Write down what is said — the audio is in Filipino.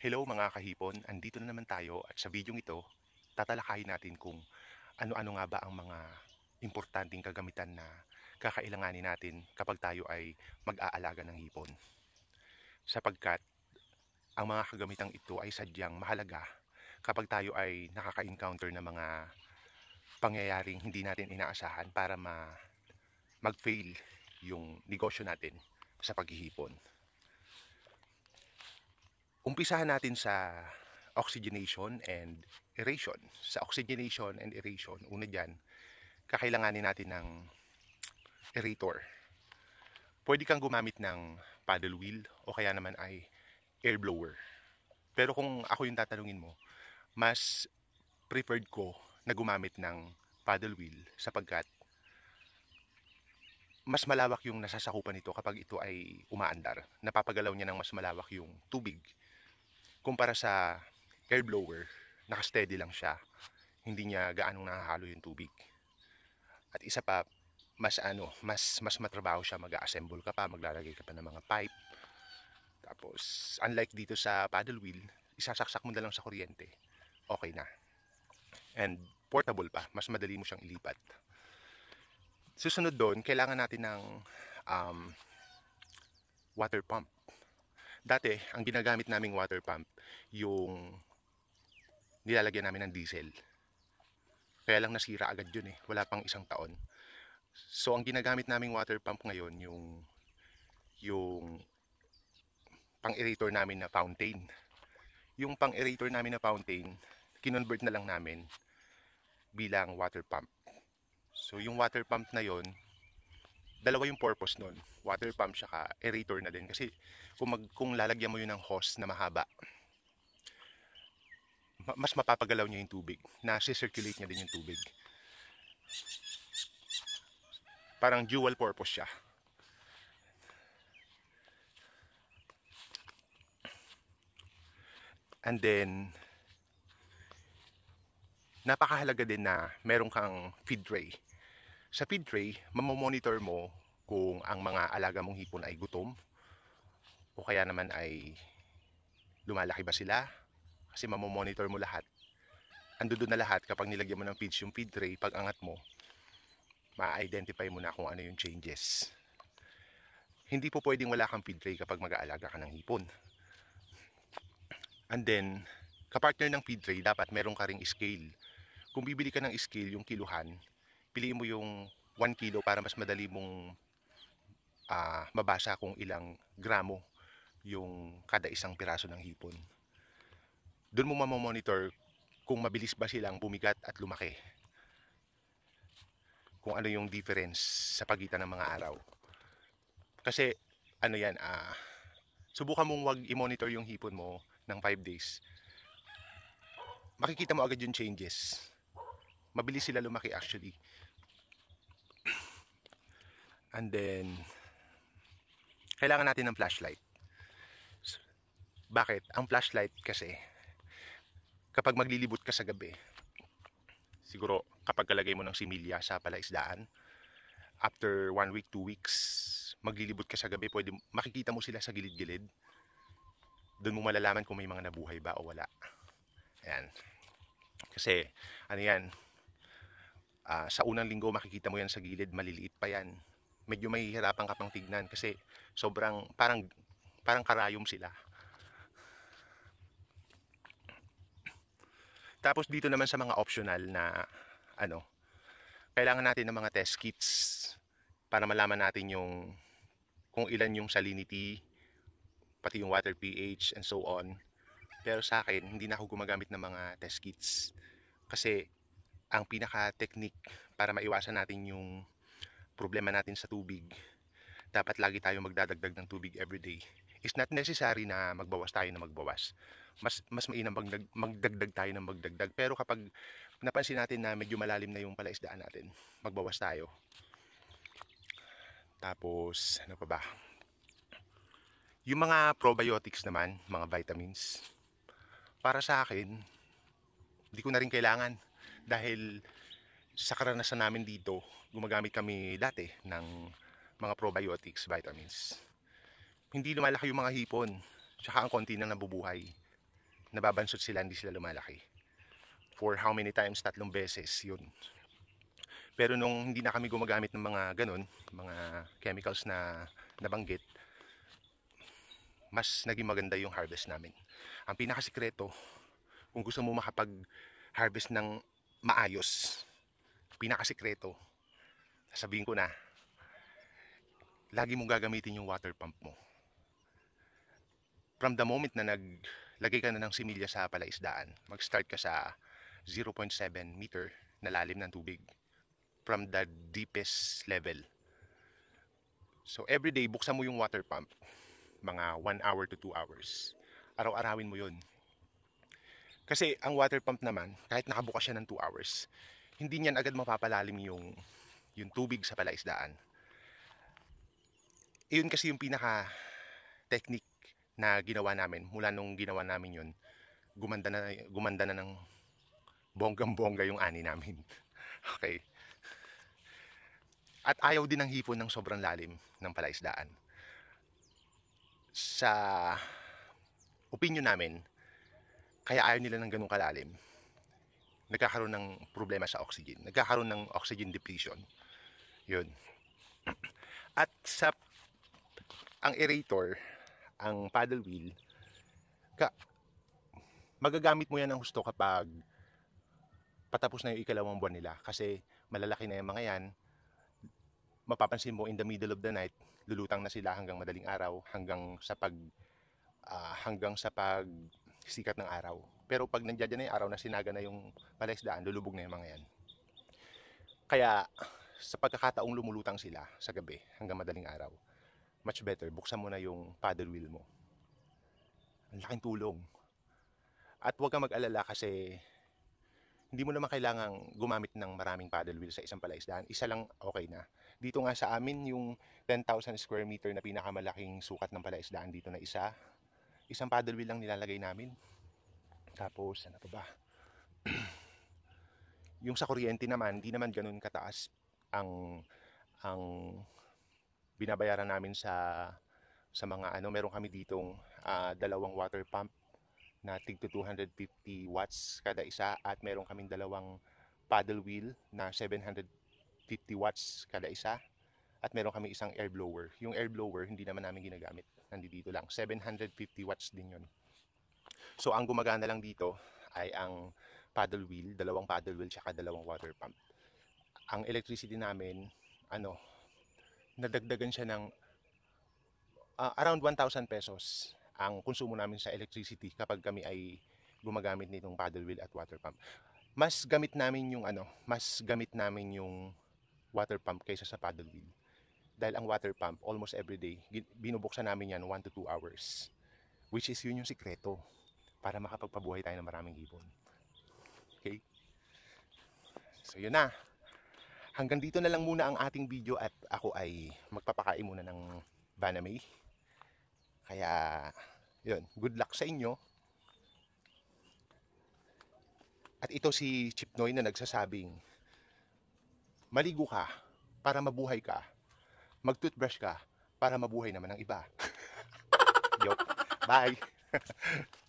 Hello mga kahipon, andito na naman tayo at sa videong ito, tatalakayin natin kung ano-ano nga ba ang mga importanteng kagamitan na kakailanganin natin kapag tayo ay mag-aalaga ng hipon. Sapagkat ang mga kagamitang ito ay sadyang mahalaga kapag tayo ay nakaka-encounter ng mga pangyayaring hindi natin inaasahan para ma mag-fail yung negosyo natin sa paghihipon. Umpisahan natin sa oxygenation and aeration. Sa oxygenation and aeration, una dyan, kakailanganin natin ng aerator. Pwede kang gumamit ng paddle wheel o kaya naman ay air blower. Pero kung ako yung tatanungin mo, mas preferred ko na gumamit ng paddle wheel sapagkat mas malawak yung nasasakupan nito kapag ito ay umaandar. Napapagalaw niya ng mas malawak yung tubig kumpara sa air blower, naka-steady lang siya. Hindi niya gaanong nahahalo yung tubig. At isa pa, mas ano, mas mas matrabaho siya mag-assemble ka pa, maglalagay ka pa ng mga pipe. Tapos unlike dito sa paddle wheel, isasaksak mo na lang sa kuryente. Okay na. And portable pa, mas madali mo siyang ilipat. Susunod doon, kailangan natin ng um, water pump. Dati, ang ginagamit naming water pump, yung nilalagyan namin ng diesel. Kaya lang nasira agad yun eh. Wala pang isang taon. So, ang ginagamit naming water pump ngayon, yung yung pang-aerator namin na fountain. Yung pang-aerator namin na fountain, kinonvert na lang namin bilang water pump. So, yung water pump na yon dalawa yung purpose nun. Water pump siya ka, aerator na din. Kasi kung, mag, kung lalagyan mo yun ng hose na mahaba, mas mapapagalaw niya yung tubig. Nasi-circulate niya din yung tubig. Parang dual purpose siya. And then, napakahalaga din na meron kang feed tray sa feed tray, mamomonitor mo kung ang mga alaga mong hipon ay gutom o kaya naman ay lumalaki ba sila kasi mamomonitor mo lahat. Ando doon na lahat kapag nilagyan mo ng feeds yung feed tray, pag angat mo, ma-identify mo na kung ano yung changes. Hindi po pwedeng wala kang feed tray kapag mag-aalaga ka ng hipon. And then, kapartner ng feed tray, dapat meron ka ring scale. Kung bibili ka ng scale, yung kiluhan, piliin mo yung 1 kilo para mas madali mong uh, mabasa kung ilang gramo yung kada isang piraso ng hipon. Doon mo mamamonitor kung mabilis ba silang bumigat at lumaki. Kung ano yung difference sa pagitan ng mga araw. Kasi ano yan, uh, subukan mong wag i-monitor yung hipon mo ng 5 days. Makikita mo agad yung changes. Mabilis sila lumaki actually. And then, kailangan natin ng flashlight. Bakit? Ang flashlight kasi, kapag maglilibot ka sa gabi, siguro kapag kalagay mo ng similya sa palaisdaan, after one week, two weeks, maglilibot ka sa gabi, pwede, makikita mo sila sa gilid-gilid. Doon mo malalaman kung may mga nabuhay ba o wala. Ayan. Kasi, ano yan, Uh, sa unang linggo makikita mo yan sa gilid, maliliit pa yan. Medyo mahihirapan ka pang tignan kasi sobrang parang parang karayom sila. Tapos dito naman sa mga optional na ano, kailangan natin ng mga test kits para malaman natin yung kung ilan yung salinity, pati yung water pH and so on. Pero sa akin, hindi na ako gumagamit ng mga test kits kasi ang pinaka-technique para maiwasan natin yung problema natin sa tubig, dapat lagi tayo magdadagdag ng tubig everyday. It's not necessary na magbawas tayo na magbawas. Mas, mas mainam magdag, magdagdag tayo ng magdagdag. Pero kapag napansin natin na medyo malalim na yung palaisdaan natin, magbawas tayo. Tapos, ano pa ba? Yung mga probiotics naman, mga vitamins, para sa akin, hindi ko na rin kailangan dahil sa karanasan namin dito, gumagamit kami dati ng mga probiotics, vitamins. Hindi lumalaki yung mga hipon, tsaka ang konti na nabubuhay. Nababansot sila, hindi sila lumalaki. For how many times? Tatlong beses, yun. Pero nung hindi na kami gumagamit ng mga ganun, mga chemicals na nabanggit, mas naging maganda yung harvest namin. Ang pinakasikreto, kung gusto mo makapag-harvest ng maayos. Pinakasikreto. Sabihin ko na, lagi mong gagamitin yung water pump mo. From the moment na naglagay ka na ng similya sa palaisdaan, mag-start ka sa 0.7 meter na lalim ng tubig from the deepest level. So every day, buksan mo yung water pump. Mga 1 hour to 2 hours. Araw-arawin mo yun. Kasi ang water pump naman, kahit nakabukas siya ng 2 hours, hindi niyan agad mapapalalim yung, yung tubig sa palaisdaan. Iyon kasi yung pinaka technique na ginawa namin. Mula nung ginawa namin yun, gumanda na, gumanda na ng bonggang-bongga yung ani namin. okay. At ayaw din ng hipon ng sobrang lalim ng palaisdaan. Sa opinion namin, kaya ayaw nila ng ganun kalalim. Nagkakaroon ng problema sa oxygen. Nagkakaroon ng oxygen depletion. Yun. At sa ang aerator, ang paddle wheel, ka, magagamit mo yan ng gusto kapag patapos na yung ikalawang buwan nila. Kasi malalaki na yung mga yan, mapapansin mo in the middle of the night, lulutang na sila hanggang madaling araw, hanggang sa pag uh, hanggang sa pag sikat ng araw. Pero pag nandiyan na yung araw na sinaga na yung palaisdaan, lulubog na yung mga yan. Kaya sa pagkakataong lumulutang sila sa gabi hanggang madaling araw, much better, buksan mo na yung paddle wheel mo. Ang laking tulong. At huwag kang mag-alala kasi hindi mo naman kailangang gumamit ng maraming paddle wheel sa isang palaisdaan. Isa lang okay na. Dito nga sa amin, yung 10,000 square meter na pinakamalaking sukat ng palaisdaan dito na isa, isang paddle wheel lang nilalagay namin tapos ano pa ba yung sa kuryente naman hindi naman ganun kataas ang ang binabayaran namin sa sa mga ano meron kami ditong uh, dalawang water pump na tig 250 watts kada isa at meron kaming dalawang paddle wheel na 750 watts kada isa at meron kami isang air blower. Yung air blower, hindi naman namin ginagamit. Nandito lang. 750 watts din yun. So, ang gumagana lang dito ay ang paddle wheel, dalawang paddle wheel, tsaka dalawang water pump. Ang electricity namin, ano, nadagdagan siya ng uh, around 1,000 pesos ang konsumo namin sa electricity kapag kami ay gumagamit nitong paddle wheel at water pump. Mas gamit namin yung ano, mas gamit namin yung water pump kaysa sa paddle wheel. Dahil ang water pump, almost every day, binubuksan namin yan 1 to 2 hours. Which is yun yung sikreto para makapagpabuhay tayo ng maraming ibon. Okay? So yun na. Hanggang dito na lang muna ang ating video at ako ay magpapakain muna ng Banamay. Kaya, yun, good luck sa inyo. At ito si Chip Noy na nagsasabing, maligo ka para mabuhay ka mag-toothbrush ka para mabuhay naman ang iba. Joke. Bye!